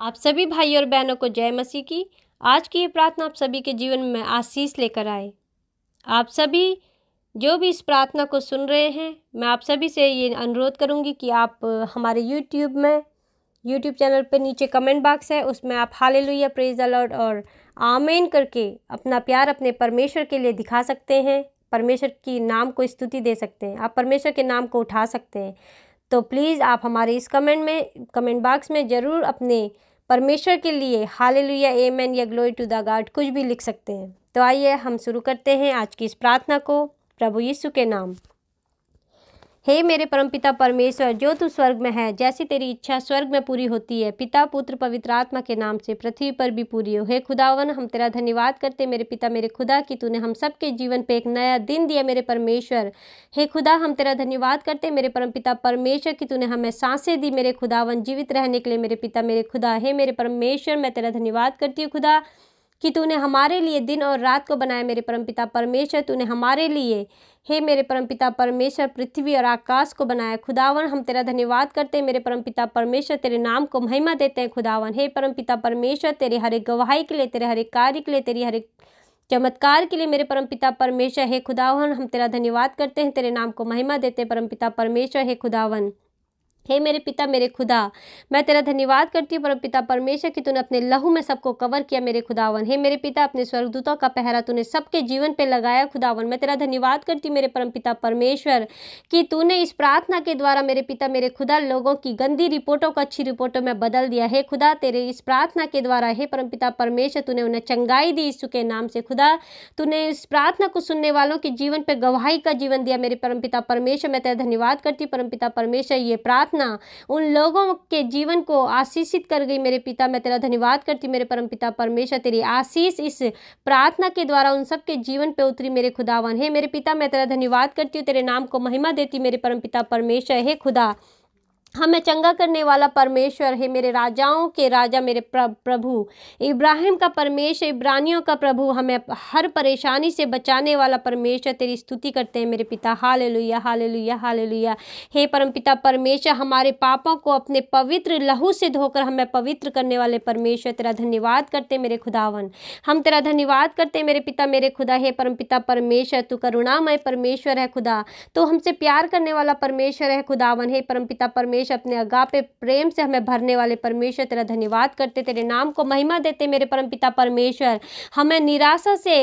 आप सभी भाई और बहनों को जय मसीह की आज की ये प्रार्थना आप सभी के जीवन में आशीष लेकर आए आप सभी जो भी इस प्रार्थना को सुन रहे हैं मैं आप सभी से ये अनुरोध करूंगी कि आप हमारे यूट्यूब में यूट्यूब चैनल पर नीचे कमेंट बॉक्स है उसमें आप हाले लुया प्रेज अलर्ट और आमेन करके अपना प्यार अपने परमेश्वर के लिए दिखा सकते हैं परमेश्वर की नाम को स्तुति दे सकते हैं आप परमेश्वर के नाम को उठा सकते हैं तो प्लीज़ आप हमारे इस कमेंट में कमेंट बॉक्स में ज़रूर अपने परमेश्वर के लिए हाल लुया एमन या ग्लोई टू द गार्ड कुछ भी लिख सकते हैं तो आइए हम शुरू करते हैं आज की इस प्रार्थना को प्रभु यीशु के नाम हे मेरे परमपिता परमेश्वर जो तू स्वर्ग में है जैसी तेरी इच्छा स्वर्ग में पूरी होती है पिता पुत्र पवित्र आत्मा के नाम से पृथ्वी पर भी पूरी हो हे खुदावन हम तेरा धन्यवाद करते मेरे पिता मेरे खुदा कि तूने हम सबके जीवन पे एक नया दिन दिया मेरे परमेश्वर हे खुदा हम तेरा धन्यवाद करते मेरे पिता परमेश्वर कि तूने हमें सांसें दी मेरे खुदावन जीवित रहने के लिए मेरे पिता मेरे खुदा हे मेरे परमेश्वर मैं तेरा धन्यवाद करती हूँ खुदा कि तूने हमारे लिए दिन और रात को बनाया मेरे परमपिता परमेश्वर तूने हमारे लिए हे मेरे परमपिता परमेश्वर पृथ्वी और आकाश को बनाया खुदावन हम तेरा धन्यवाद करते हैं मेरे परमपिता परमेश्वर तेरे नाम को महिमा देते हैं खुदावन हे परमपिता परमेश्वर तेरे हरे गवाही के लिए तेरे हरे कार्य के लिए तेरी हरे चमत्कार के लिए मेरे परमपिता परमेश्वर हे खुदावन हम तेरा धन्यवाद करते हैं तेरे नाम को महिमा देते हैं परमपिता परमेश्वर हे खुदावन हे मेरे पिता मेरे खुदा मैं तेरा धन्यवाद करती हूँ परम पिता परमेश्वर कि तूने अपने लहू में सबको कवर किया मेरे खुदावन हे मेरे पिता अपने स्वर्गदूतों का पहरा तूने सबके जीवन पे लगाया खुदावन मैं तेरा धन्यवाद करती हूँ मेरे परम पिता परमेश्वर कि तूने इस प्रार्थना के द्वारा मेरे पिता मेरे खुदा लोगों की गंदी रिपोर्टों को अच्छी रिपोर्टों में बदल दिया हे खुदा तेरे इस प्रार्थना के द्वारा हे परम पिता परमेश्वर तूने उन्हें चंगाई दी ईसु के नाम से खुदा तूने इस प्रार्थना को सुनने वालों के जीवन पर गवाही का जीवन दिया मेरे परम पिता परमेश्वर मैं तेरा धन्यवाद करती परम परमेश्वर ये प्रार्थना प्रार्थना उन लोगों के जीवन को आशीषित कर गई मेरे पिता मैं तेरा धन्यवाद करती मेरे परम पिता परमेश्वर तेरी आशीष इस प्रार्थना के द्वारा उन सब के जीवन पे उतरी मेरे खुदावन हे मेरे पिता मैं तेरा धन्यवाद करती हूँ तेरे नाम को महिमा देती मेरे परम पिता परमेश्वर हे खुदा हमें हाँ, चंगा करने वाला परमेश्वर है मेरे राजाओं के राजा मेरे प्रभु इब्राहिम का परमेश्वर इब्रानियों का प्रभु हमें हर परेशानी से बचाने वाला परमेश्वर तेरी स्तुति करते हैं मेरे पिता हाले लुया हाले लुया हाले लुया हे परम पिता परमेश्वर हमारे पापों को अपने पवित्र लहू से धोकर हमें पवित्र करने वाले परमेश्वर तेरा धन्यवाद करते मेरे खुदावन हम तेरा धन्यवाद करते मेरे पिता मेरे खुदा हे परम पिता परमेश्वर तू करुणामय परमेश्वर है खुदा तो हमसे प्यार करने वाला परमेश्वर है खुदावन हे परम पिता परमेश्वर परमेश अपने अगापे प्रेम से हमें भरने वाले परमेश्वर तेरा धन्यवाद करते तेरे नाम को महिमा देते मेरे परम पिता परमेश्वर हमें निराशा से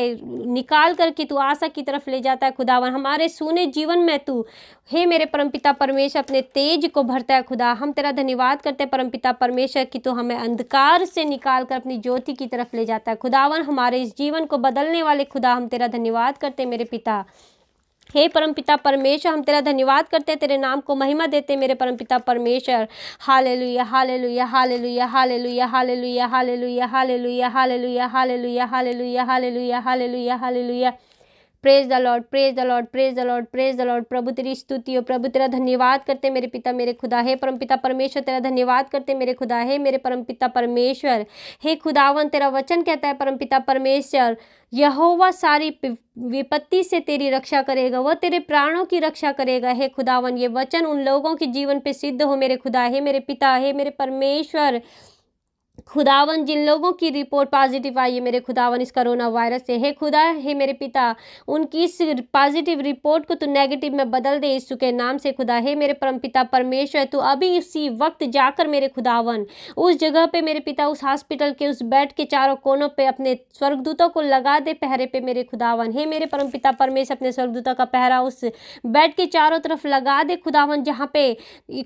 निकाल करके तू आशा की तरफ ले जाता है खुदावन हमारे सुने जीवन में तू हे मेरे परमपिता परमेश्वर अपने तेज को भरता है खुदा हम तेरा धन्यवाद करते हैं पिता परमेश्वर की तू हमें अंधकार से निकाल कर अपनी ज्योति की तरफ ले जाता है खुदावन हमारे इस जीवन को बदलने वाले खुदा हम तेरा धन्यवाद करते मेरे पिता हे परमपिता परमेश्वर हम तेरा धन्यवाद करते हैं तेरे नाम को महिमा देते मेरे परमपिता परमेश्वर हाले hallelujah hallelujah hallelujah hallelujah hallelujah hallelujah hallelujah hallelujah hallelujah hallelujah hallelujah hallelujah hallelujah praise the Lord praise the Lord praise the Lord praise the Lord प्रभु तेरी स्तुति हो प्रभु तेरा धन्यवाद करते मेरे पिता मेरे खुदा हे परम पिता परमेश्वर तेरा धन्यवाद करते मेरे खुदा हे मेरे परम पिता परमेश्वर हे खुदावन तेरा वचन कहता है परम पिता परमेश्वर यहोवा सारी विपत्ति से तेरी रक्षा करेगा वह तेरे प्राणों की रक्षा करेगा हे खुदावन ये वचन उन लोगों के जीवन पे सिद्ध हो मेरे खुदा हे मेरे पिता हे मेरे परमेश्वर खुदावन जिन लोगों की रिपोर्ट पॉजिटिव आई है मेरे खुदावन इस करोना वायरस से है खुदा हे मेरे पिता उनकी इस पॉजिटिव रिपोर्ट को तू नेगेटिव में बदल दे यीशु के नाम से खुदा हे मेरे परम पिता परमेश्वर तू अभी इसी वक्त जाकर मेरे खुदावन उस जगह पे मेरे पिता उस हॉस्पिटल के उस बेड के चारों कोनों पर अपने स्वर्गदूतों को लगा दे पहरे पे मेरे खुदावन है मेरे परम पिता परमेश्वर अपने स्वर्गदूतों का पहरा उस बेड के चारों तरफ लगा दे खुदावन जहाँ पे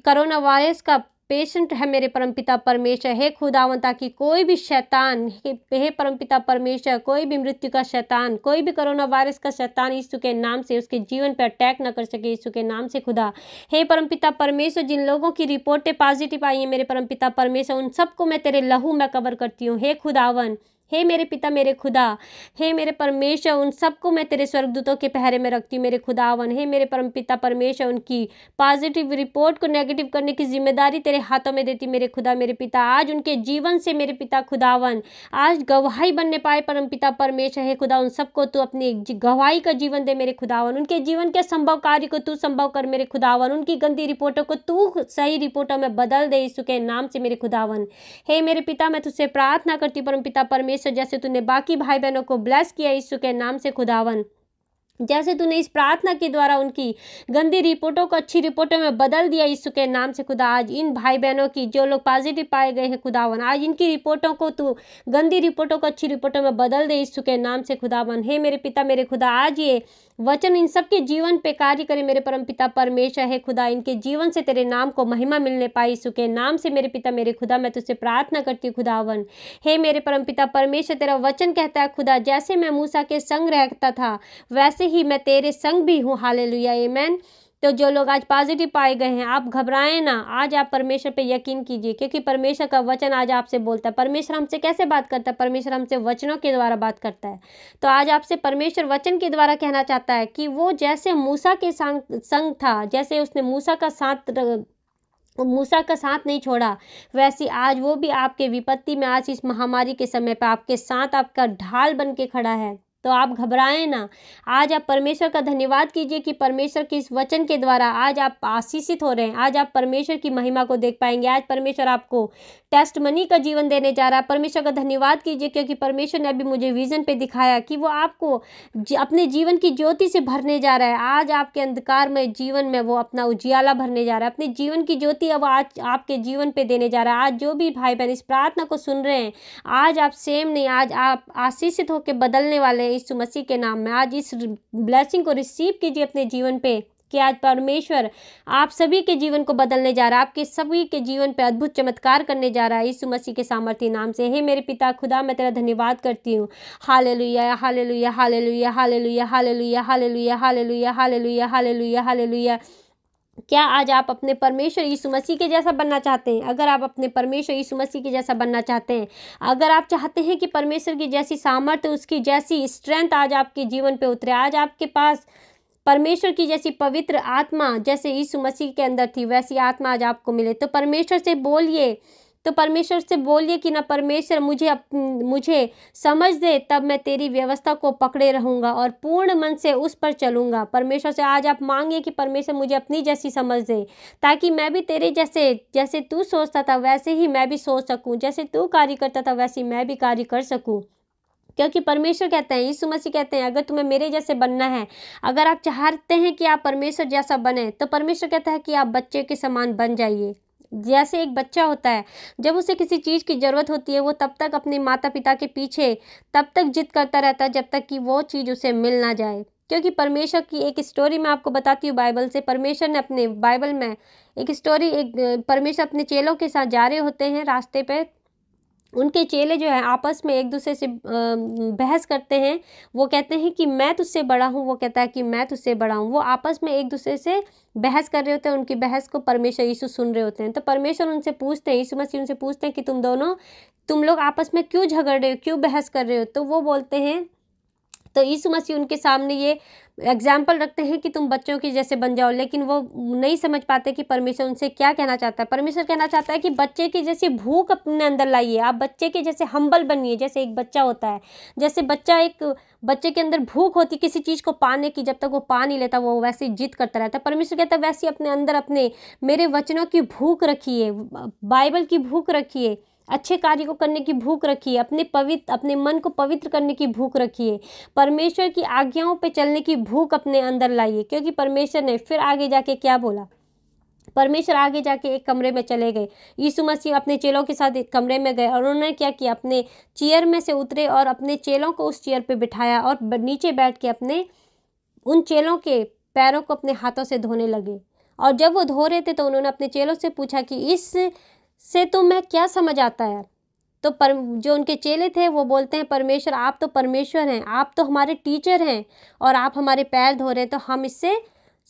करोना वायरस का पेशेंट है मेरे परमपिता परमेश्वर हे खुदावन ताकि कोई भी शैतान हे परमपिता परमेश्वर कोई भी मृत्यु का शैतान कोई भी कोरोना वायरस का शैतान यीशु के नाम से उसके जीवन पर अटैक न कर सके यीशु के नाम से खुदा हे परमपिता परमेश्वर जिन लोगों की रिपोर्टें पॉजिटिव आई हैं मेरे परमपिता परमेश्वर उन सबको मैं तेरे लहू में कवर करती हूँ हे खुदावन हे मेरे पिता मेरे खुदा हे मेरे परमेश्वर उन सबको मैं तेरे स्वर्गदूतों के पहरे में रखती हूँ मेरे खुदावन हे मेरे परम पिता परमेश्वर उनकी पॉजिटिव रिपोर्ट को नेगेटिव करने की जिम्मेदारी तेरे हाथों में देती मेरे खुदा मेरे पिता आज उनके जीवन से मेरे पिता खुदावन आज गवाही बनने पाए परम पिता परमेश्वर हे खुदा उन सबको तू अपनी गवाही का जीवन दे मेरे खुदावन उनके जीवन के संभव कार्य को तू संभव कर मेरे खुदावन उनकी गंदी रिपोर्टों को तू सही रिपोर्टों में बदल दे इसके नाम से मेरे खुदावन हे मेरे पिता मैं तुझसे प्रार्थना करती परम पिता परमेश्वर परमेश्वर जैसे तूने बाकी भाई बहनों को ब्लेस किया यीशु के नाम से खुदावन जैसे तूने इस प्रार्थना के द्वारा उनकी गंदी रिपोर्टों को अच्छी रिपोर्टों में बदल दिया यीशु के नाम से खुदा आज इन भाई बहनों की जो लोग पॉजिटिव पाए गए हैं खुदावन आज इनकी रिपोर्टों को तू गंदी रिपोर्टों को अच्छी रिपोर्टों में बदल दे यीशु के नाम से खुदावन हे मेरे पिता मेरे खुदा आज ये वचन इन सबके जीवन पे कार्य करे मेरे परम पिता परमेश्वर है खुदा इनके जीवन से तेरे नाम को महिमा मिलने पाई सुखे नाम से मेरे पिता मेरे खुदा मैं तुझसे प्रार्थना करती हूँ खुदावन हे मेरे परम पिता परमेश्वर तेरा वचन कहता है खुदा जैसे मैं मूसा के संग रहता था वैसे ही मैं तेरे संग भी हूँ हाले लुया तो जो लोग आज पॉजिटिव पाए गए हैं आप घबराएं ना आज आप परमेश्वर पे यकीन कीजिए क्योंकि परमेश्वर का वचन आज आपसे बोलता है परमेश्वर हमसे कैसे बात करता है परमेश्वर हमसे वचनों के द्वारा बात करता है तो आज आपसे परमेश्वर वचन के द्वारा कहना चाहता है कि वो जैसे मूसा के संग था जैसे उसने मूसा का साथ मूसा का साथ नहीं छोड़ा वैसे आज वो भी आपके विपत्ति में आज इस महामारी के समय पर आपके साथ आपका ढाल बन के खड़ा है तो आप घबराएं ना आज आप परमेश्वर का धन्यवाद कीजिए कि परमेश्वर के इस वचन के द्वारा आज आप आशीषित हो रहे हैं आज आप परमेश्वर की महिमा को देख पाएंगे आज परमेश्वर आपको टेस्ट मनी का जीवन देने जा रहा है परमेश्वर का धन्यवाद कीजिए क्योंकि परमेश्वर ने अभी मुझे विजन पे दिखाया कि वो आपको अपने जीवन की ज्योति से भरने जा रहा है आज आपके अंधकार में जीवन में वो अपना उजियाला भरने जा रहा है अपने जीवन की ज्योति अब आज आपके जीवन पे देने जा रहा है आज जो भी भाई बहन इस प्रार्थना को सुन रहे हैं आज आप सेम नहीं आज आप आशीषित होकर बदलने वाले हैं इस मसीह के नाम में आज इस ब्लैसिंग को रिसीव कीजिए अपने जीवन पर कि आज परमेश्वर आप सभी के जीवन को बदलने जा रहा है आपके सभी के जीवन पर अद्भुत चमत्कार करने जा रहा है यीशु मसीह के सामर्थ्य नाम से हे मेरे पिता खुदा मैं तेरा धन्यवाद करती हूँ हाले hallelujah hallelujah hallelujah hallelujah hallelujah hallelujah hallelujah hallelujah hallelujah हाले लुया क्या आज आप अपने परमेश्वर यीशु मसीह के जैसा बनना चाहते हैं अगर आप अपने परमेश्वर यीशु मसीह के जैसा बनना चाहते हैं अगर आप चाहते हैं कि परमेश्वर की जैसी सामर्थ्य उसकी जैसी स्ट्रेंथ आज आपके जीवन पे उतरे आज आपके पास परमेश्वर की जैसी पवित्र आत्मा जैसे यीशु मसीह के अंदर थी वैसी आत्मा आज आपको मिले तो परमेश्वर से बोलिए तो परमेश्वर से बोलिए कि ना परमेश्वर मुझे अप, मुझे समझ दे तब मैं तेरी व्यवस्था को पकड़े रहूँगा और पूर्ण मन से उस पर चलूँगा परमेश्वर से आज आप मांगिए कि परमेश्वर मुझे अपनी जैसी समझ दे ताकि मैं भी तेरे जैसे जैसे तू सोचता था वैसे ही मैं भी सोच सकूँ जैसे तू कार्य करता था वैसे मैं भी कार्य कर सकूँ क्योंकि परमेश्वर कहते हैं यीशु मसीह कहते हैं अगर तुम्हें मेरे जैसे बनना है अगर आप चाहते हैं कि आप परमेश्वर जैसा बने तो परमेश्वर कहता है कि आप बच्चे के समान बन जाइए जैसे एक बच्चा होता है जब उसे किसी चीज़ की ज़रूरत होती है वो तब तक अपने माता पिता के पीछे तब तक जिद करता रहता है जब तक कि वो चीज़ उसे मिल ना जाए क्योंकि परमेश्वर की एक स्टोरी मैं आपको बताती हूँ बाइबल से परमेश्वर ने अपने बाइबल में एक स्टोरी एक परमेश्वर अपने चेलों के साथ जा रहे होते हैं रास्ते पे उनके चेले जो है आपस में एक दूसरे से बहस करते हैं वो कहते हैं कि मैं तुझसे बड़ा हूँ वो कहता है कि मैं तुझसे बड़ा हूँ वो आपस में एक दूसरे से बहस कर रहे होते हैं उनकी बहस को परमेश्वर यीशु सुन रहे होते हैं तो परमेश्वर उनसे पूछते हैं यीशु मसीह उनसे पूछते हैं कि तुम दोनों तुम लोग आपस में क्यों झगड़ रहे हो क्यों बहस कर रहे हो तो वो बोलते हैं तो यीशु मसीह उनके सामने ये एग्जाम्पल रखते हैं कि तुम बच्चों के जैसे बन जाओ लेकिन वो नहीं समझ पाते कि परमेश्वर उनसे क्या कहना चाहता है परमेश्वर कहना चाहता है कि बच्चे की जैसी भूख अपने अंदर लाइए आप बच्चे के जैसे हम्बल बनिए जैसे एक बच्चा होता है जैसे बच्चा एक बच्चे के अंदर भूख होती किसी चीज़ को पाने की जब तक वो पा नहीं लेता वो वैसे जिद करता रहता है परमेश्वर कहता है वैसे अपने अंदर अपने मेरे वचनों की भूख रखिए बाइबल की भूख रखिए अच्छे कार्य को करने की भूख रखिए अपने पवित्र अपने मन को पवित्र करने की भूख रखिए परमेश्वर की आज्ञाओं पर चलने की भूख अपने अंदर लाइए क्योंकि परमेश्वर ने फिर आगे जाके क्या बोला परमेश्वर आगे जाके एक कमरे में चले गए यीशु मसीह अपने चेलों के साथ एक कमरे में गए और उन्होंने क्या किया अपने चेयर में से उतरे और अपने चेलों को उस चेयर पे बिठाया और नीचे बैठ के अपने उन चेलों के पैरों को अपने हाथों से धोने लगे और जब वो धो रहे थे तो उन्होंने अपने चेलों से पूछा कि इस से तो मैं क्या समझ आता है तो पर जो उनके चेले थे वो बोलते हैं परमेश्वर आप तो परमेश्वर हैं आप तो हमारे टीचर हैं और आप हमारे पैर धो रहे हैं तो हम इससे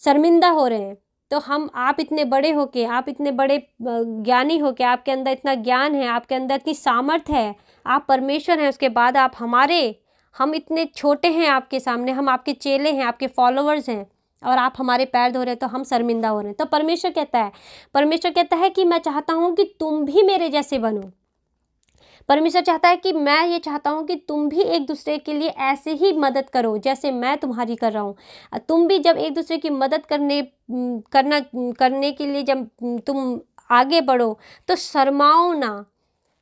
शर्मिंदा हो रहे हैं तो हम आप इतने बड़े हो के आप इतने बड़े ज्ञानी हो के आपके अंदर इतना ज्ञान है आपके अंदर इतनी सामर्थ है आप परमेश्वर हैं उसके बाद आप हमारे हम इतने छोटे हैं आपके सामने हम आपके चेले हैं आपके फॉलोअर्स हैं और आप हमारे पैर धो रहे तो हम शर्मिंदा हो रहे हैं तो परमेश्वर कहता है परमेश्वर कहता है कि मैं चाहता हूँ कि तुम भी मेरे जैसे बनो परमेश्वर चाहता है कि मैं ये चाहता हूँ कि तुम भी एक दूसरे के लिए ऐसे ही मदद करो जैसे मैं तुम्हारी कर रहा हूँ तुम भी जब एक दूसरे की मदद करने करना करने के लिए जब तुम आगे बढ़ो तो शर्माओ ना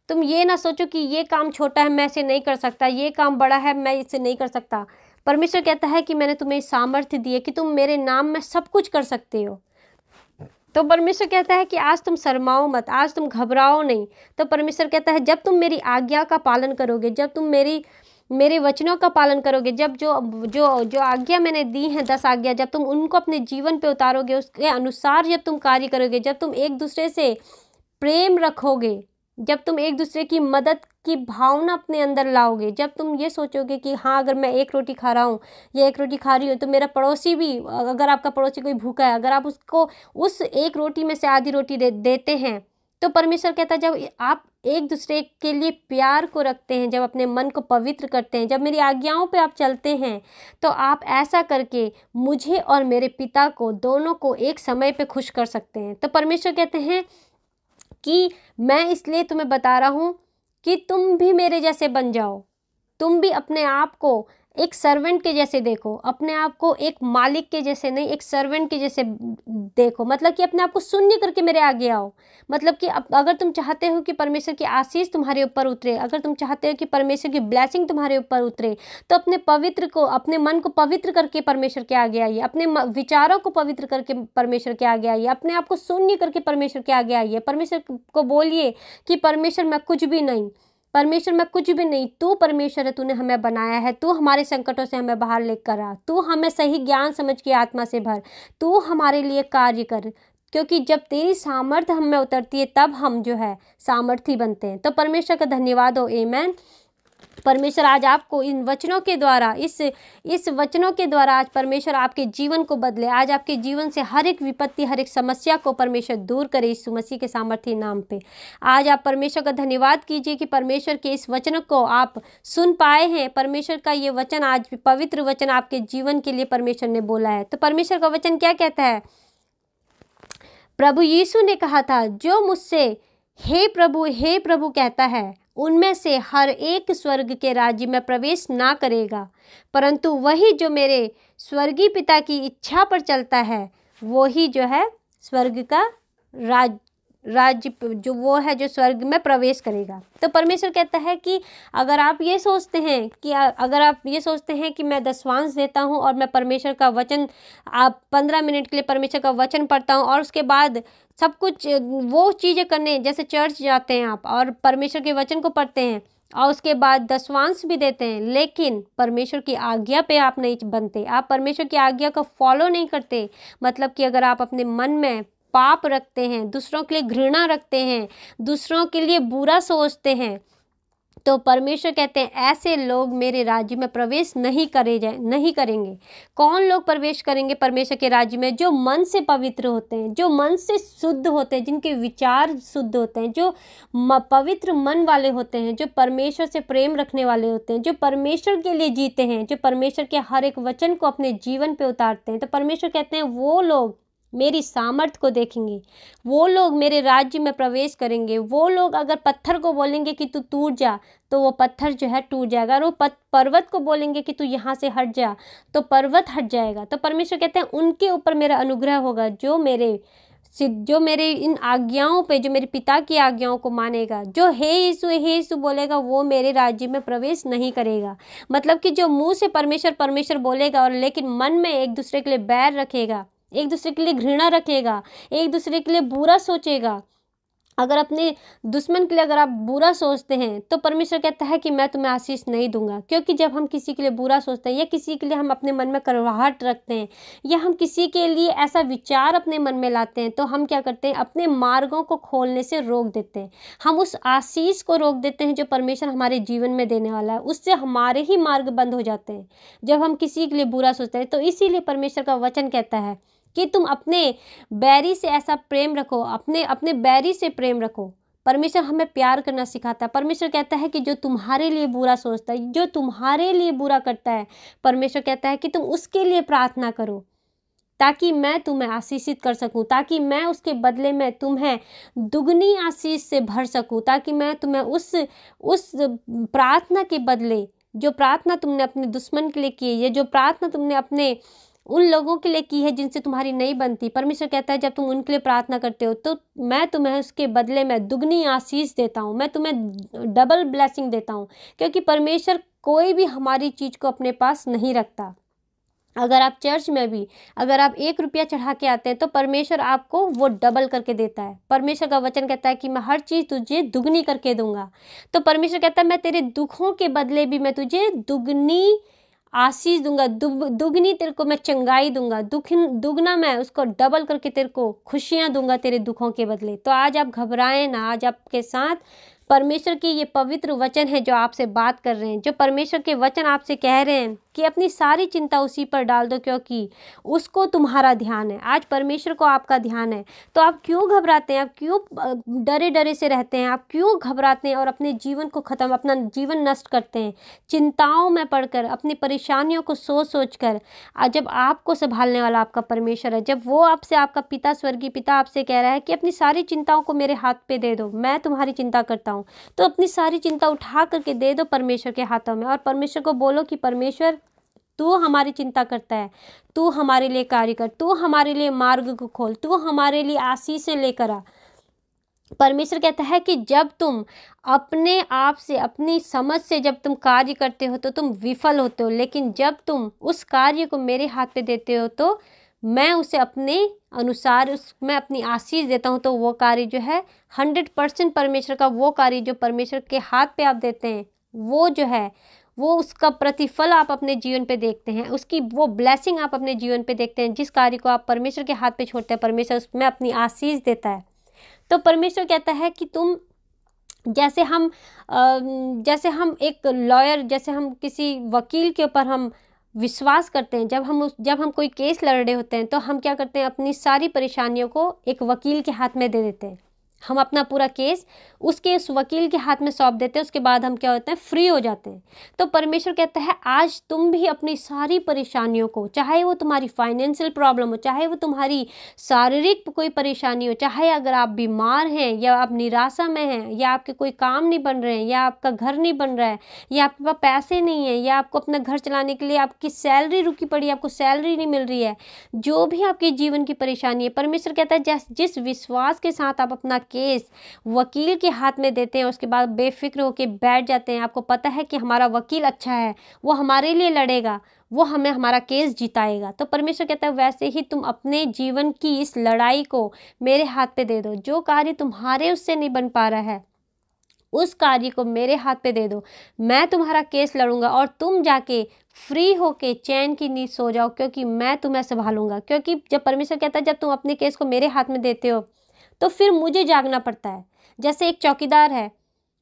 तुम ये ना सोचो कि ये काम छोटा है मैं इसे नहीं कर सकता ये काम बड़ा है मैं इसे नहीं कर सकता परमेश्वर कहता है कि मैंने तुम्हें सामर्थ्य दिए कि तुम मेरे नाम में सब कुछ कर सकते हो तो परमेश्वर कहता है कि आज तुम शर्माओ मत आज तुम घबराओ नहीं तो परमेश्वर कहता है जब तुम मेरी आज्ञा का पालन करोगे जब तुम मेरी मेरे वचनों का पालन करोगे जब जो जो जो आज्ञा मैंने दी है दस आज्ञा जब तुम उनको अपने जीवन पे उतारोगे उसके अनुसार जब तुम कार्य करोगे जब तुम एक दूसरे से प्रेम रखोगे जब तुम एक दूसरे की मदद की भावना अपने अंदर लाओगे जब तुम ये सोचोगे कि हाँ अगर मैं एक रोटी खा रहा हूँ या एक रोटी खा रही हूँ तो मेरा पड़ोसी भी अगर आपका पड़ोसी कोई भूखा है अगर आप उसको उस एक रोटी में से आधी रोटी दे, देते हैं तो परमेश्वर कहता है जब आप एक दूसरे के लिए प्यार को रखते हैं जब अपने मन को पवित्र करते हैं जब मेरी आज्ञाओं पे आप चलते हैं तो आप ऐसा करके मुझे और मेरे पिता को दोनों को एक समय पे खुश कर सकते हैं तो परमेश्वर कहते हैं कि मैं इसलिए तुम्हें बता रहा हूँ कि तुम भी मेरे जैसे बन जाओ तुम भी अपने आप को एक सर्वेंट के जैसे देखो अपने आप को एक मालिक के जैसे नहीं एक सर्वेंट के जैसे देखो मतलब कि अपने आप को शून्य करके मेरे आगे आओ मतलब कि अगर तुम चाहते हो कि परमेश्वर की आशीष तुम्हारे ऊपर उतरे अगर तुम चाहते हो कि परमेश्वर की ब्लैसिंग तुम्हारे ऊपर उतरे तो अपने पवित्र को अपने मन को पवित्र करके परमेश्वर के आगे आइए अपने विचारों को पवित्र करके परमेश्वर के आगे आइए अपने आप को शून्य करके परमेश्वर के आगे आइए परमेश्वर को बोलिए कि परमेश्वर मैं कुछ भी नहीं परमेश्वर मैं कुछ भी नहीं तू परमेश्वर है तूने हमें बनाया है तू हमारे संकटों से हमें बाहर लेकर आ तू हमें सही ज्ञान समझ के आत्मा से भर तू हमारे लिए कार्य कर क्योंकि जब तेरी सामर्थ्य हमें उतरती है तब हम जो है सामर्थी बनते हैं तो परमेश्वर का धन्यवाद हो ए मैन परमेश्वर आज आपको इन वचनों के द्वारा इस इस वचनों के द्वारा आज परमेश्वर आपके जीवन को बदले आज आपके जीवन से हर एक विपत्ति हर एक समस्या को परमेश्वर दूर करे इस मसीह के सामर्थ्य नाम पे आज आप परमेश्वर का धन्यवाद कीजिए कि परमेश्वर के इस वचन को आप सुन पाए हैं परमेश्वर का ये वचन आज पवित्र वचन आपके जीवन के लिए परमेश्वर ने बोला है तो परमेश्वर का वचन क्या कहता है प्रभु यीशु ने कहा था जो मुझसे हे प्रभु हे प्रभु कहता है उनमें से हर एक स्वर्ग के राज्य में प्रवेश ना करेगा परंतु वही जो मेरे स्वर्गीय पिता की इच्छा पर चलता है वही जो है स्वर्ग का राज राज्य जो वो है जो स्वर्ग में प्रवेश करेगा तो परमेश्वर कहता है कि अगर आप ये सोचते हैं कि अगर आप ये सोचते हैं कि मैं दसवांश देता हूँ और मैं परमेश्वर का वचन आप पंद्रह मिनट के लिए परमेश्वर का वचन पढ़ता हूँ और उसके बाद सब कुछ वो चीज़ें करने जैसे चर्च जाते हैं आप और परमेश्वर के वचन को पढ़ते हैं और उसके बाद दसवांश भी देते हैं लेकिन परमेश्वर की आज्ञा पे आप नहीं बनते आप परमेश्वर की आज्ञा को फॉलो नहीं करते मतलब कि अगर आप अपने मन में पाप रखते हैं दूसरों के लिए घृणा रखते हैं दूसरों के लिए बुरा सोचते हैं तो परमेश्वर कहते हैं ऐसे लोग मेरे राज्य में प्रवेश नहीं करे जाए नहीं करेंगे कौन लोग प्रवेश करेंगे परमेश्वर के राज्य में जो मन से पवित्र होते हैं जो मन से शुद्ध होते हैं जिनके विचार शुद्ध होते हैं जो पवित्र मन वाले होते हैं जो परमेश्वर से प्रेम रखने वाले होते हैं जो परमेश्वर के लिए जीते हैं जो परमेश्वर के हर एक वचन को अपने जीवन पर उतारते हैं तो परमेश्वर कहते हैं वो लोग मेरी सामर्थ्य को देखेंगे वो लोग मेरे राज्य में प्रवेश करेंगे वो लोग अगर पत्थर को बोलेंगे कि तू टूट जा तो वो पत्थर जो है टूट जाएगा और वो पर्वत को बोलेंगे कि तू यहाँ से हट जा तो पर्वत हट जाएगा तो परमेश्वर कहते हैं उनके ऊपर मेरा अनुग्रह होगा जो मेरे जो मेरे इन आज्ञाओं पे जो मेरे पिता की आज्ञाओं को मानेगा जो हे यीशु हे यीशु बोलेगा वो मेरे राज्य में प्रवेश नहीं करेगा मतलब कि जो मुंह से परमेश्वर परमेश्वर बोलेगा और लेकिन मन में एक दूसरे के लिए बैर रखेगा एक दूसरे के लिए घृणा रखेगा एक दूसरे के लिए बुरा सोचेगा अगर अपने दुश्मन के लिए अगर आप बुरा सोचते हैं तो परमेश्वर कहता है कि मैं तुम्हें आशीष नहीं दूंगा क्योंकि जब हम किसी के लिए बुरा सोचते हैं या किसी के लिए हम अपने मन में करवाहट रखते हैं या हम किसी के लिए ऐसा विचार अपने मन में लाते हैं तो हम क्या करते हैं अपने मार्गों को खोलने से रोक देते हैं हम उस आशीष को रोक देते हैं जो परमेश्वर हमारे जीवन में देने वाला है उससे हमारे ही मार्ग बंद हो जाते हैं जब हम किसी के लिए बुरा सोचते हैं तो इसीलिए परमेश्वर का वचन कहता है कि तुम अपने बैरी से ऐसा प्रेम रखो अपने अपने बैरी से प्रेम रखो परमेश्वर हमें प्यार करना सिखाता है परमेश्वर कहता है कि जो तुम्हारे लिए बुरा सोचता है जो तुम्हारे लिए बुरा करता है परमेश्वर कहता है कि तुम उसके लिए प्रार्थना करो ताकि मैं तुम्हें आशीषित कर सकूं ताकि मैं उसके बदले में तुम्हें दुगनी आशीष से भर सकूं ताकि मैं तुम्हें उस उस प्रार्थना के बदले जो प्रार्थना तुमने अपने दुश्मन के लिए की है जो प्रार्थना तुमने अपने उन लोगों के लिए की है जिनसे तुम्हारी नहीं बनती परमेश्वर कहता है जब तुम उनके लिए प्रार्थना करते हो तो मैं तुम्हें उसके बदले में दुगनी आशीष देता हूँ मैं तुम्हें डबल ब्लेसिंग देता हूँ क्योंकि परमेश्वर कोई भी हमारी चीज़ को अपने पास नहीं रखता अगर आप चर्च में भी अगर आप एक रुपया चढ़ा के आते हैं तो परमेश्वर आपको वो डबल करके देता है परमेश्वर का वचन कहता है कि मैं हर चीज़ तुझे दुगनी करके दूंगा तो परमेश्वर कहता है मैं तेरे दुखों के बदले भी मैं तुझे दुगनी आशीष दूंगा दुब दुगनी तेरे को मैं चंगाई दूंगा दुख दुगना मैं उसको डबल करके तेरे को खुशियाँ दूंगा तेरे दुखों के बदले तो आज आप घबराएं ना आज आपके साथ परमेश्वर की ये पवित्र वचन है जो आपसे बात कर रहे हैं जो परमेश्वर के वचन आपसे कह रहे हैं कि अपनी सारी चिंता उसी पर डाल दो क्योंकि उसको तुम्हारा ध्यान है आज परमेश्वर को आपका ध्यान है तो आप क्यों घबराते हैं आप क्यों डरे डरे से रहते हैं आप क्यों घबराते हैं और अपने जीवन को ख़त्म अपना जीवन नष्ट करते हैं चिंताओं में पढ़कर अपनी परेशानियों को सोच सोच कर जब आपको संभालने वाला आपका परमेश्वर है जब वो आपसे आपका पिता स्वर्गीय पिता आपसे कह रहा है कि अपनी सारी चिंताओं को मेरे हाथ पे दे दो मैं तुम्हारी चिंता करता हूँ तो अपनी सारी चिंता उठा करके दे दो परमेश्वर के हाथों में और परमेश्वर को बोलो कि परमेश्वर तू हमारी चिंता करता है तू हमारे लिए कार्य कर तू हमारे लिए मार्ग को खोल तू हमारे लिए आशीषें लेकर आ परमेश्वर कहता है कि जब तुम अपने आप से अपनी समझ से जब तुम कार्य करते हो तो तुम विफल होते हो लेकिन जब तुम उस कार्य को मेरे हाथ पे देते हो तो मैं उसे अपने अनुसार उस मैं अपनी आशीष देता हूँ तो वो कार्य जो है हंड्रेड परसेंट परमेश्वर का वो कार्य जो परमेश्वर के हाथ पे आप देते हैं वो जो है वो उसका प्रतिफल आप अपने जीवन पे देखते हैं उसकी वो ब्लेसिंग आप अपने जीवन पे देखते हैं जिस कार्य को आप परमेश्वर के हाथ पे छोड़ते हैं परमेश्वर उसमें अपनी आशीष देता है तो परमेश्वर कहता है कि तुम जैसे हम जैसे हम एक लॉयर जैसे हम किसी वकील के ऊपर हम विश्वास करते हैं जब हम उस जब हम कोई केस लड़ रहे होते हैं तो हम क्या करते हैं अपनी सारी परेशानियों को एक वकील के हाथ में दे देते हैं हम अपना पूरा केस उसके उस वकील के हाथ में सौंप देते हैं उसके बाद हम क्या होते हैं फ्री हो जाते हैं तो परमेश्वर कहता है आज तुम भी अपनी सारी परेशानियों को चाहे वो तुम्हारी फाइनेंशियल प्रॉब्लम हो चाहे वो तुम्हारी शारीरिक कोई परेशानी हो चाहे अगर आप बीमार हैं या आप निराशा में हैं या आपके कोई काम नहीं बन रहे हैं या आपका घर नहीं बन रहा है या आपके पास पैसे नहीं है या आपको अपना घर चलाने के लिए आपकी सैलरी रुकी पड़ी आपको सैलरी नहीं मिल रही है जो भी आपके जीवन की परेशानी है परमेश्वर कहता है जिस विश्वास के साथ आप अपना केस वकील के हाथ में देते हैं उसके बाद बेफिक्र होकर बैठ जाते हैं आपको पता है कि हमारा वकील अच्छा है वो हमारे लिए लड़ेगा वो हमें हमारा केस जिताएगा तो परमेश्वर कहता है वैसे ही तुम अपने जीवन की इस लड़ाई को मेरे हाथ पे दे दो जो कार्य तुम्हारे उससे नहीं बन पा रहा है उस कार्य को मेरे हाथ पे दे दो मैं तुम्हारा केस लड़ूंगा और तुम जाके फ्री होके चैन की नींद सो जाओ क्योंकि मैं तुम्हें संभालूंगा क्योंकि जब परमेश्वर कहता है जब तुम अपने केस को मेरे हाथ में देते हो तो फिर मुझे जागना पड़ता है जैसे एक चौकीदार है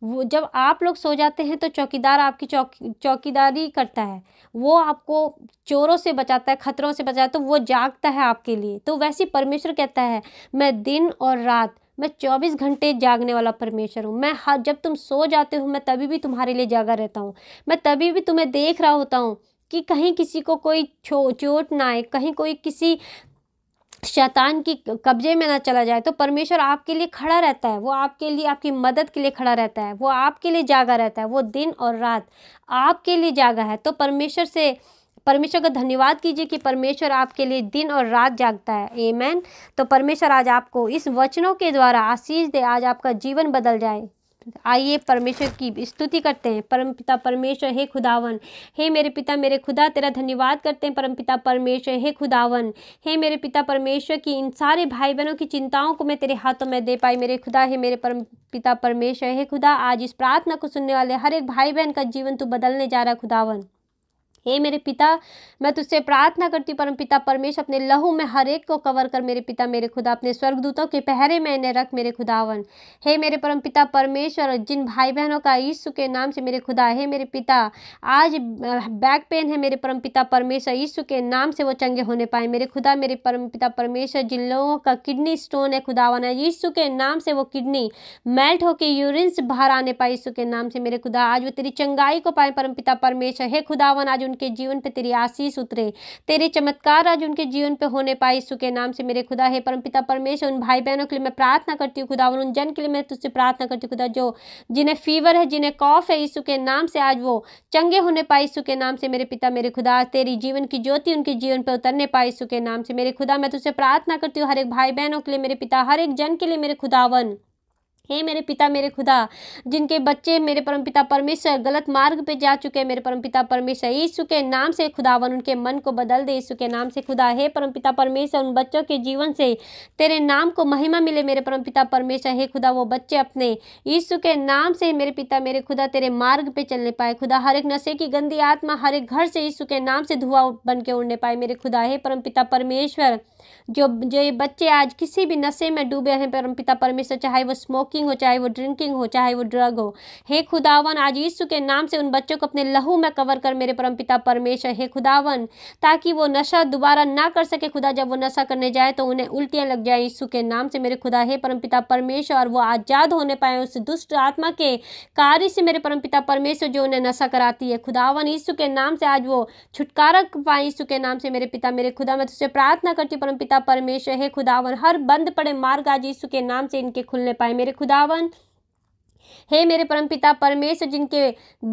वो जब आप लोग सो जाते हैं तो चौकीदार आपकी चौकी चौकीदारी करता है वो आपको चोरों से बचाता है खतरों से बचाता है तो वो जागता है आपके लिए तो वैसे परमेश्वर कहता है मैं दिन और रात मैं चौबीस घंटे जागने वाला परमेश्वर हूँ मैं हर जब तुम सो जाते हो मैं तभी भी तुम्हारे लिए जागा रहता हूँ मैं तभी भी तुम्हें देख रहा होता हूँ कि कहीं किसी को कोई चोट ना आए कहीं कोई किसी शैतान की कब्जे में ना चला जाए तो परमेश्वर आपके लिए खड़ा रहता है वो आपके लिए आपकी मदद के लिए खड़ा रहता है वो आपके लिए जागा रहता है वो दिन और रात आपके लिए जागा है तो परमेश्वर से परमेश्वर का धन्यवाद कीजिए कि परमेश्वर आपके लिए दिन और रात जागता है ए मैन तो परमेश्वर आज आपको इस वचनों के द्वारा आशीष दे आज आपका जीवन बदल जाए आइए परमेश्वर की स्तुति करते हैं परम पिता परमेश्वर हे खुदावन हे मेरे पिता मेरे खुदा तेरा धन्यवाद करते हैं परम पिता परमेश्वर हे खुदावन हे मेरे पिता परमेश्वर की इन सारे भाई बहनों की चिंताओं को मैं तेरे हाथों में दे पाई मेरे खुदा हे मेरे परम पिता परमेश्वर हे खुदा आज इस प्रार्थना को सुनने वाले हर एक भाई बहन का जीवन तू बदलने जा रहा खुदावन हे मेरे पिता मैं तुझसे प्रार्थना करती परम पिता परमेश अपने लहू में हर एक को कवर कर मेरे पिता मेरे खुदा अपने स्वर्गदूतों के पहरे में इन्हें रख मेरे खुदावन हे मेरे परम पिता परमेश्वर जिन भाई बहनों का यीशु के नाम से मेरे खुदा हे मेरे पिता आज बैक पेन है मेरे परम पिता परमेश्वर यीशु के नाम से वो चंगे होने पाए मेरे खुदा मेरे परम पिता परमेश्वर जिन लोगों का किडनी स्टोन है खुदावन है यीशु के नाम से वो किडनी मेल्ट होकर यूरिन बाहर आने पाए यीशु के नाम से मेरे खुदा आज वो तेरी चंगाई को पाए परम पिता परमेश्वर हे खुदावन आज उनके जीवन पे तेरी आशीष उतरे तेरे चमत्कार आज उनके जीवन पे होने पाए यीशु के नाम से मेरे खुदा है पिता परमेश्वर उन भाई बहनों के लिए मैं प्रार्थना करती हूँ खुदा और उन जन के लिए मैं तुझसे प्रार्थना करती हूँ खुदा जो जिन्हें फीवर है जिन्हें कॉफ है यीशु के नाम से आज वो चंगे होने पाए यीशु के नाम से मेरे पिता मेरे खुदा तेरी जीवन की ज्योति उनके जीवन पर उतरने पाए यीशु के नाम से मेरे खुदा मैं तुझसे प्रार्थना करती हूँ हर एक भाई बहनों के लिए मेरे पिता हर एक जन के लिए मेरे खुदावन हे मेरे पिता मेरे खुदा जिनके बच्चे मेरे परम पिता परमेश्वर गलत मार्ग पे जा चुके हैं मेरे परम पिता परमेश्वर यीशु के नाम से खुदावन उनके मन को बदल दे यीशु के नाम से खुदा हे परम पिता परमेश्वर उन बच्चों के जीवन से तेरे नाम को महिमा मिले मेरे परम पिता परमेश्वर हे खुदा वो बच्चे अपने यीशु के नाम से मेरे पिता मेरे खुदा तेरे मार्ग पर चलने पाए खुदा हर एक नशे की गंदी आत्मा हर एक घर से यीशु के नाम से धुआं बन के उड़ने पाए मेरे खुदा हे परम पिता परमेश्वर जो जो ये बच्चे आज किसी भी नशे में डूबे हैं परम पिता परमेश्वर चाहे वो स्मोकिंग स्मोकिंग हो चाहे वो ड्रिंकिंग हो चाहे वो ड्रग हो हे खुदावन आज यीशु के नाम से उन बच्चों को अपने लहू में कवर कर मेरे परम परमेश्वर हे खुदावन ताकि वो नशा दोबारा ना कर सके खुदा जब वो नशा करने जाए तो उन्हें उल्टियाँ लग जाए यीशु के नाम से मेरे खुदा हे परम परमेश्वर और वो आज़ाद होने पाए उस दुष्ट आत्मा के कार्य से मेरे परम परमेश्वर जो उन्हें नशा कराती है खुदावन यीशु के नाम से आज वो छुटकारा पाए यीशु के नाम से मेरे पिता मेरे खुदा मैं तुझसे प्रार्थना करती परम पिता परमेश्वर हे खुदावन हर बंद पड़े मार्ग आज यीशु के नाम से इनके खुलने पाए मेरे खुदा खुदावन हे मेरे परमपिता परमेश्वर जिनके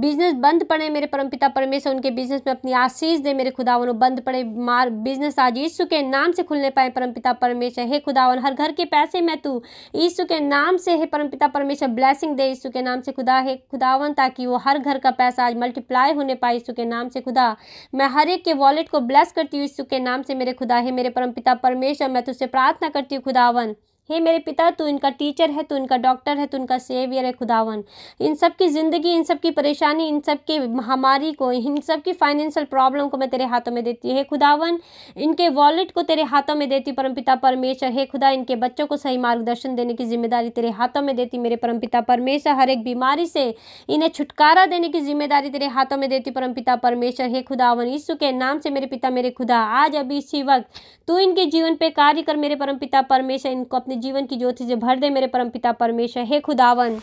बिजनेस बंद पड़े मेरे परमपिता परमेश्वर उनके बिजनेस में अपनी आशीष दे मेरे खुदावन बंद पड़े मार बिजनेस आज यीशु के नाम से खुलने पाए परमपिता परमेश्वर हे खुदावन हर घर के पैसे मैं तू यीशु के नाम से हे परमपिता परमेश्वर ब्लेसिंग दे यीशु के नाम से खुदा हे खुदावन ताकि वो हर घर का पैसा आज मल्टीप्लाई होने पाए यीशु के नाम से खुदा मैं हर एक के वॉलेट को ब्लेस करती हूँ यीशु के नाम से मेरे खुदा हे मेरे परमपिता परमेश्वर मैं तुझसे प्रार्थना करती हूँ खुदावन हे मेरे पिता तू इनका टीचर है तू इनका डॉक्टर है तू इनका सेवियर है खुदावन इन सब की ज़िंदगी इन सब की परेशानी इन सब की महामारी को इन सब की फाइनेंशियल प्रॉब्लम को मैं तेरे हाथों में देती हे खुदावन इनके वॉलेट को तेरे हाथों में देती परमपिता परमेश्वर हे खुदा इनके बच्चों को सही मार्गदर्शन देने की जिम्मेदारी तेरे हाथों में देती मेरे परमपिता परमेश्वर हर एक बीमारी से इन्हें छुटकारा देने की जिम्मेदारी तेरे हाथों में देती परमपिता परमेश्वर हे खुदावन यीशु के नाम से मेरे पिता मेरे खुदा आज अभी इसी वक्त तू इनके जीवन पे कार्य कर मेरे परमपिता परमेश्वर इनको अपनी जीवन की ज्योति से भर दे मेरे परमपिता परमेश्वर हे खुदावन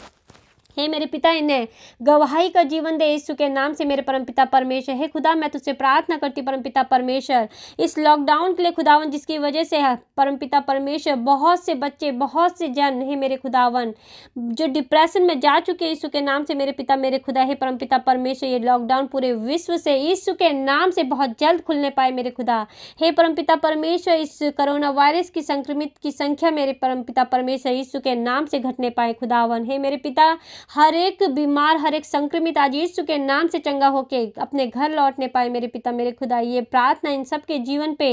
हे मेरे पिता इन्हें गवाही का जीवन दे यीशु के नाम से मेरे परमपिता परमेश्वर हे खुदा मैं तुझसे प्रार्थना करती परम परमपिता परमेश्वर इस लॉकडाउन के लिए खुदावन जिसकी वजह से परमपिता परमेश्वर बहुत से बच्चे बहुत से जन है मेरे खुदावन जो डिप्रेशन में जा चुके यीशु के नाम से मेरे पिता मेरे खुदा हे पिता परमेश्वर ये लॉकडाउन पूरे विश्व से यीशु के नाम से बहुत जल्द खुलने पाए मेरे खुदा हे पिता परमेश्वर इस कोरोना वायरस की संक्रमित की संख्या मेरे पिता परमेश्वर यीशु के नाम से घटने पाए खुदावन हे मेरे पिता हर एक बीमार हर एक संक्रमित आज यीशु के नाम से चंगा होके अपने घर लौटने पाए मेरे पिता मेरे खुदा ये प्रार्थना इन सब के जीवन पे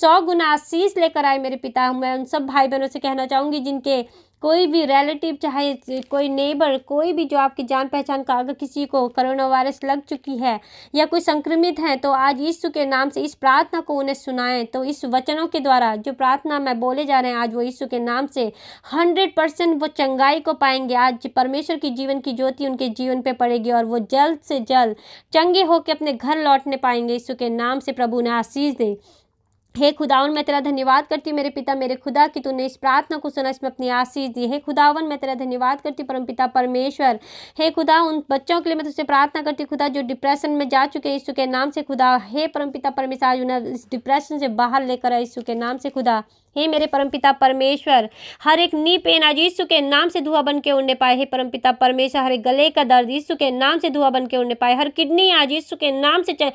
सौ गुना आशीष लेकर आए मेरे पिता मैं उन सब भाई बहनों से कहना चाहूँगी जिनके कोई भी रिलेटिव चाहे कोई नेबर कोई भी जो आपकी जान पहचान का अगर किसी को करोना वायरस लग चुकी है या कोई संक्रमित है तो आज यीशु के नाम से इस प्रार्थना को उन्हें सुनाएं तो इस वचनों के द्वारा जो प्रार्थना में बोले जा रहे हैं आज वो यीशु के नाम से हंड्रेड परसेंट वो चंगाई को पाएंगे आज परमेश्वर की जीवन की ज्योति उनके जीवन पर पड़ेगी और वो जल्द से जल्द चंगे होकर अपने घर लौटने पाएंगे यीशु के नाम से प्रभु ने आशीष दें हे खुदावन मैं तेरा धन्यवाद करती मेरे पिता मेरे खुदा कि तूने इस प्रार्थना को सुना इसमें अपनी आशीष दी हे खुदावन मैं तेरा धन्यवाद करती परम पिता परमेश्वर हे खुदा उन बच्चों के लिए मैं तुझसे प्रार्थना करती खुदा जो डिप्रेशन में जा चुके हैं यीशु के नाम से खुदा हे परम पिता परमेश्वर आज उन्हें इस डिप्रेशन से बाहर लेकर आए यीशु के नाम से खुदा हे मेरे परमपिता परमेश्वर हर एक नी पेन आज यीशु के नाम से धुआं बन के उड़ने पाए हे परमपिता परमेश्वर हर एक गले का दर्द यीशु के नाम से धुआं बन के उड़ने पाए हर किडनी आज यीशु के नाम से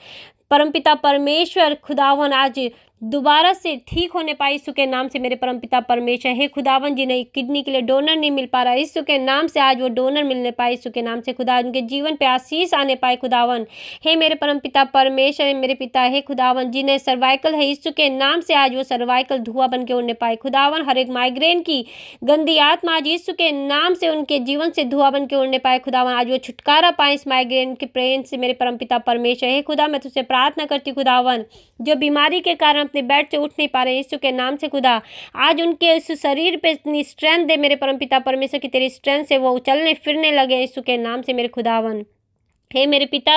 परमपिता परमेश्वर खुदावन आज दोबारा से ठीक होने पाए यीशु के नाम से मेरे परम पिता परमेश्वर हे खुदावन जी ने किडनी के लिए डोनर नहीं मिल पा रहा यीशु के नाम से आज वो डोनर मिलने पाए यीशु के नाम से खुदा उनके जीवन पे आशीष आने पाए खुदावन हे मेरे परम पिता परमेश्वर हे मेरे पिता हे खुदावन जी ने सर्वाइकल है यीशु के नाम से आज वो सर्वाइकल धुआं बन के उड़ने पाए खुदावन हर एक माइग्रेन की गंदी आत्मा आज यीशु के नाम से उनके जीवन से धुआं बन के उड़ने पाए खुदावन आज वो छुटकारा पाए इस माइग्रेन के प्रेम से मेरे परम पिता परमेश्वर हे खुदा मैं तुझसे प्रार्थना करती खुदावन जो बीमारी के कारण अपने बेड से उठ नहीं पा रहे यीशु के नाम से खुदा आज उनके इस शरीर पे इतनी स्ट्रेंथ दे मेरे परमपिता परमेश्वर की तेरी स्ट्रेंथ से वो चलने फिरने लगे यीशु के नाम से मेरे खुदावन हे मेरे पिता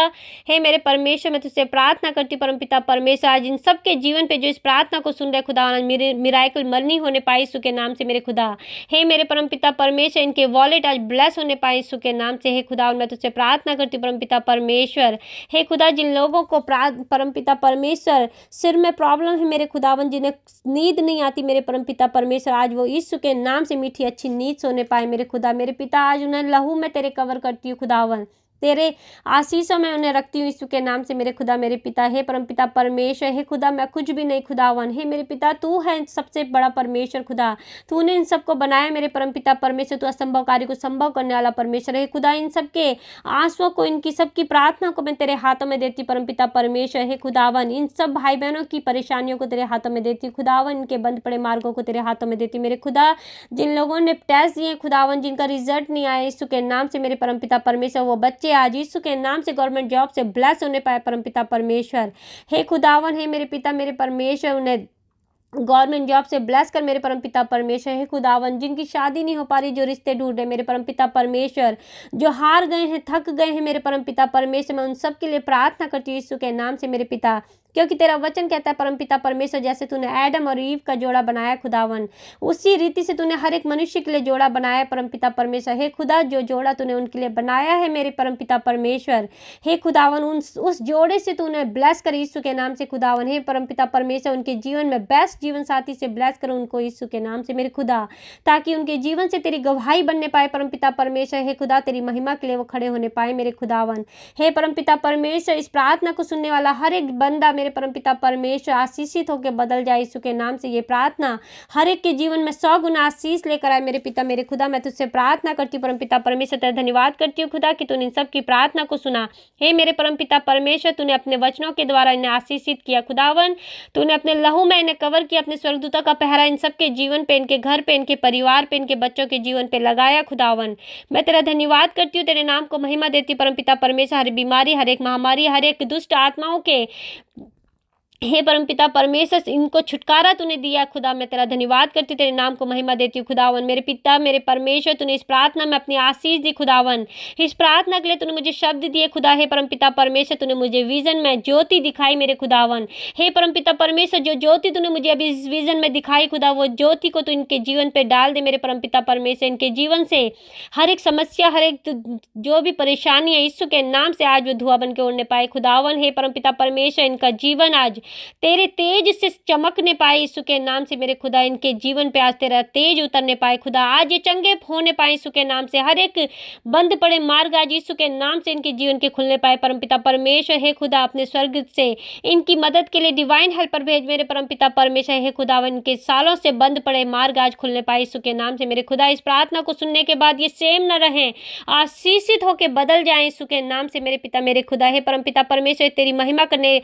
हे मेरे परमेश्वर मैं तुझसे प्रार्थना करती हूँ परम पिता परमेश्वर आज इन सबके जीवन पे जो इस प्रार्थना को सुन रहे खुदा आज मेरे मिराइकल मरनी होने पाए यीशु के नाम से मेरे खुदा हे मेरे परम पिता परमेश्वर इनके वॉलेट आज ब्लेस होने पाए यीशु के नाम से हे खुदा मैं तुझसे प्रार्थना करती हूँ परम पिता परमेश्वर हे खुदा जिन लोगों को परम पिता परमेश्वर सिर में प्रॉब्लम है मेरे खुदावन जिन्हें नींद नहीं आती मेरे परम पिता परमेश्वर आज वो ईसु के नाम से मीठी अच्छी नींद सोने पाए मेरे खुदा मेरे पिता आज उन्हें लहू में तेरे कवर करती हूँ खुदावन तेरे आशीषों में उन्हें रखती हूँ यीशु के नाम से मेरे खुदा मेरे पिता हे परम पिता परमेश्वर हे खुदा मैं कुछ भी नहीं खुदावन हे मेरे पिता तू है सबसे बड़ा परमेश्वर खुदा तूने इन सबको बनाया मेरे परम पिता परमेश्वर तू असंभव कार्य को संभव करने वाला परमेश्वर है खुदा इन सबके आंसुओं को इनकी सबकी प्रार्थना को मैं तेरे हाथों में देती परम पिता परमेश्वर हे खुदावन इन सब भाई बहनों की परेशानियों को तेरे हाथों में देती खुदावन इनके बंद पड़े मार्गों को तेरे हाथों में देती मेरे खुदा जिन लोगों ने टेस्ट दिए खुदावन जिनका रिजल्ट नहीं आया यीशु के नाम से मेरे परम पिता परमेश्वर वो बच्चे बच्चे आज यीशु के नाम से गवर्नमेंट जॉब से ब्लेस होने पाए परमपिता परमेश्वर हे खुदावन हे मेरे पिता मेरे परमेश्वर उन्हें गवर्नमेंट जॉब से ब्लेस कर मेरे परमपिता परमेश्वर हे खुदावन जिनकी शादी नहीं हो पा रही जो रिश्ते ढूंढ रहे मेरे परमपिता परमेश्वर जो हार गए हैं थक गए हैं मेरे परमपिता परमेश्वर मैं उन सब के लिए प्रार्थना करती हूँ यीशु के नाम से मेरे पिता क्योंकि तेरा वचन कहता है परमपिता परमेश्वर जैसे तूने एडम और ईव का जोड़ा बनाया खुदावन उसी रीति से तूने हर एक मनुष्य के लिए जोड़ा बनाया परमपिता परमेश्वर हे खुदा जो जोड़ा तूने उनके लिए बनाया है मेरे परमपिता परमेश्वर हे खुदावन उन उस जोड़े से तूने ब्लेस कर यीशु के नाम से खुदावन हे परमपिता परमेश्वर उनके जीवन में बेस्ट जीवन साथी से ब्लेस करो उनको यीशु के नाम से मेरे खुदा ताकि उनके जीवन से तेरी गवाही बनने पाए परमपिता परमेश्वर हे खुदा तेरी महिमा के लिए वो खड़े होने पाए मेरे खुदावन हे परमपिता परमेश्वर इस प्रार्थना को सुनने वाला हर एक बंदा मेरे मेरे परमपिता परमेश्वर आशीषित होकर बदल जाए यीशु के नाम से ये प्रार्थना हर एक के जीवन में सौ गुना आशीष लेकर आए मेरे पिता मेरे खुदा मैं तुझसे प्रार्थना करती हूँ परमपिता परमेश्वर तेरा धन्यवाद करती हूँ खुदा कि तूने इन सब की प्रार्थना को सुना हे मेरे परमपिता परमेश्वर तूने अपने वचनों के द्वारा इन्हें आशीषित किया खुदावन तूने अपने लहू में इन्हें कवर किया अपने स्वर्गदूता का पहरा इन सबके जीवन पे इनके घर पे इनके परिवार पे इनके बच्चों के जीवन पे लगाया खुदावन मैं तेरा धन्यवाद करती हूँ तेरे नाम को महिमा देती परमपिता परमेश्वर हर बीमारी हर एक महामारी हर एक दुष्ट आत्माओं के हे परमपिता परमेश्वर इनको छुटकारा तूने दिया खुदा मैं तेरा धन्यवाद करती हूँ तेरे नाम को महिमा देती हूँ खुदावन मेरे पिता मेरे परमेश्वर तूने इस प्रार्थना में अपनी आशीष दी खुदावन इस प्रार्थना के लिए तूने मुझे शब्द दिए खुदा हे परमपिता परमेश्वर तूने मुझे विजन में ज्योति दिखाई मेरे खुदावन हे परमपिता परमेश्वर जो ज्योति तूने मुझे अभी इस विजन में दिखाई खुदा वो ज्योति को तू इनके जीवन पर डाल दे मेरे परमपिता परमेश्वर इनके जीवन से हर एक समस्या हर एक जो भी परेशानी है यीशु के नाम से आज वो धुआ बन के उड़ने पाए खुदावन हे परमपिता परमेश्वर इनका जीवन आज तेरे तेज से चमकने पाए यीशु के नाम से मेरे खुदा इनके जीवन पे आज तेरा तेज उतरने पाए खुदा आज ये चंगे होने पाए यीशु के नाम से हर एक बंद पड़े मार्ग आज यीशु के नाम से इनके जीवन के खुलने पाए परमपिता परमेश्वर हे खुदा अपने स्वर्ग से इनकी मदद के लिए डिवाइन हेल्पर भेज मेरे परमपिता परमेश्वर हे खुदा इनके सालों से बंद पड़े मार्ग आज खुलने पाए यीशु के नाम से मेरे खुदा इस प्रार्थना को सुनने के बाद ये सेम न रहें आशीषित होकर बदल जाए यीशु के नाम से मेरे पिता मेरे खुदा हे परमपिता परमेश्वर तेरी महिमा करने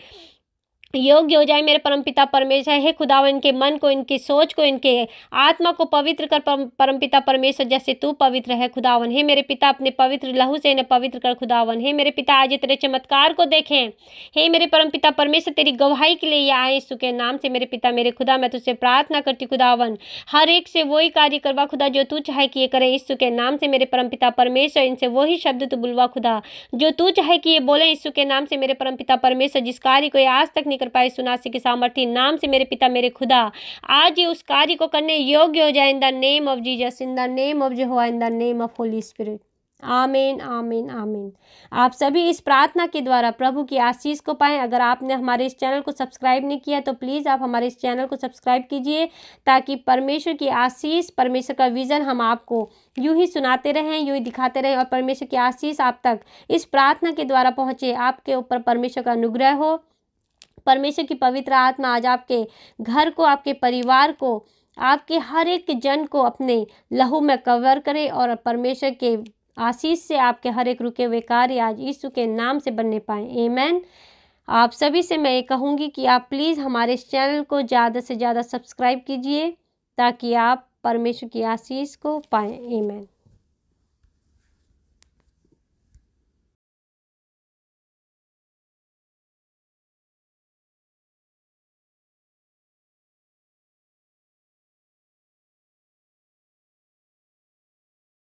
योग्य हो जाए मेरे परमपिता परमेश्वर हे खुदा इनके मन को इनकी सोच को इनके आत्मा को पवित्र कर परमपिता परमेश्वर जैसे तू पवित्र है खुदावन हे मेरे पिता अपने पवित्र लहू से इन्हें पवित्र कर खुदावन हे मेरे पिता आज तेरे चमत्कार को देखें हे मेरे परमपिता परमेश्वर तेरी गवाही के लिए आए यीशु के नाम से मेरे पिता मेरे खुदा मैं तुझसे प्रार्थना करती खुदावन हर एक से वही कार्य करवा खुदा जो तू चाहे कि ये करे यीशु के नाम से मेरे परमपिता परमेश्वर इनसे वही शब्द तू बुलवा खुदा जो तू चाहे कि ये बोले यीशु के नाम से मेरे परमपिता परमेश्वर जिस कार्य को आज तक नहीं कर पाए सुनासी की सामर्थ्य नाम से मेरे पिता मेरे खुदा आज ही उस कार्य को करने योग्य हो जाए in the name of Jesus in the name of Jehovah in the name of Holy Spirit आमीन आमीन आमीन आप सभी इस प्रार्थना के द्वारा प्रभु की आशीष को पाएं अगर आपने हमारे इस चैनल को सब्सक्राइब नहीं किया तो प्लीज़ आप हमारे इस चैनल को सब्सक्राइब कीजिए ताकि परमेश्वर की आशीष परमेश्वर का विज़न हम आपको यूं ही सुनाते रहें यूं ही दिखाते रहें और परमेश्वर की आशीष आप तक इस प्रार्थना के द्वारा पहुँचे आपके ऊपर परमेश्वर का अनुग्रह हो परमेश्वर की पवित्र आत्मा आज आपके घर को आपके परिवार को आपके हर एक जन को अपने लहू में कवर करे और परमेश्वर के आशीष से आपके हर एक रुके हुए कार्य आज यीशु के नाम से बनने पाए एमैन आप सभी से मैं ये कहूँगी कि आप प्लीज़ हमारे इस चैनल को ज़्यादा से ज़्यादा सब्सक्राइब कीजिए ताकि आप परमेश्वर की आशीष को पाएँ एमैन